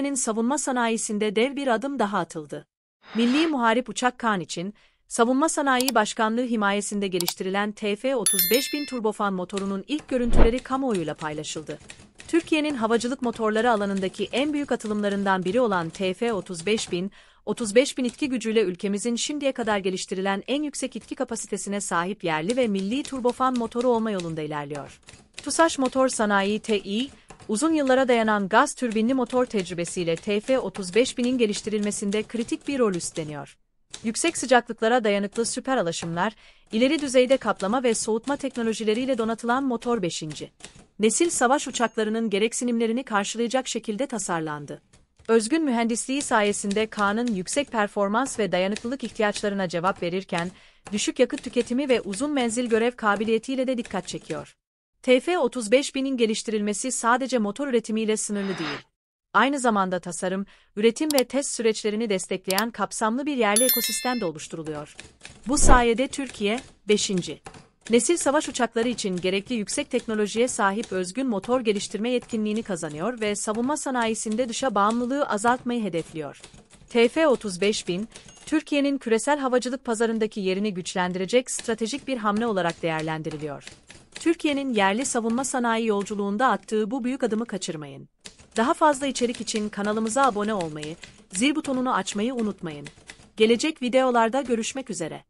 Türkiye'nin savunma sanayisinde dev bir adım daha atıldı. Milli Muharip Uçak Kan için, Savunma Sanayi Başkanlığı himayesinde geliştirilen TF-35000 turbofan motorunun ilk görüntüleri kamuoyuyla paylaşıldı. Türkiye'nin havacılık motorları alanındaki en büyük atılımlarından biri olan TF-35000, 35.000 itki gücüyle ülkemizin şimdiye kadar geliştirilen en yüksek itki kapasitesine sahip yerli ve milli turbofan motoru olma yolunda ilerliyor. TUSAŞ Motor Sanayi Tİ, uzun yıllara dayanan gaz türbinli motor tecrübesiyle TF-35.000'in geliştirilmesinde kritik bir rol üstleniyor. Yüksek sıcaklıklara dayanıklı süper alaşımlar, ileri düzeyde kaplama ve soğutma teknolojileriyle donatılan motor 5. Nesil savaş uçaklarının gereksinimlerini karşılayacak şekilde tasarlandı. Özgün mühendisliği sayesinde Kaan'ın yüksek performans ve dayanıklılık ihtiyaçlarına cevap verirken, düşük yakıt tüketimi ve uzun menzil görev kabiliyetiyle de dikkat çekiyor. TF-35.000'in geliştirilmesi sadece motor üretimiyle sınırlı değil. Aynı zamanda tasarım, üretim ve test süreçlerini destekleyen kapsamlı bir yerli ekosistem de oluşturuluyor. Bu sayede Türkiye, 5. Nesil savaş uçakları için gerekli yüksek teknolojiye sahip özgün motor geliştirme yetkinliğini kazanıyor ve savunma sanayisinde dışa bağımlılığı azaltmayı hedefliyor. TF-35.000, Türkiye'nin küresel havacılık pazarındaki yerini güçlendirecek stratejik bir hamle olarak değerlendiriliyor. Türkiye'nin yerli savunma sanayi yolculuğunda attığı bu büyük adımı kaçırmayın. Daha fazla içerik için kanalımıza abone olmayı, zil butonunu açmayı unutmayın. Gelecek videolarda görüşmek üzere.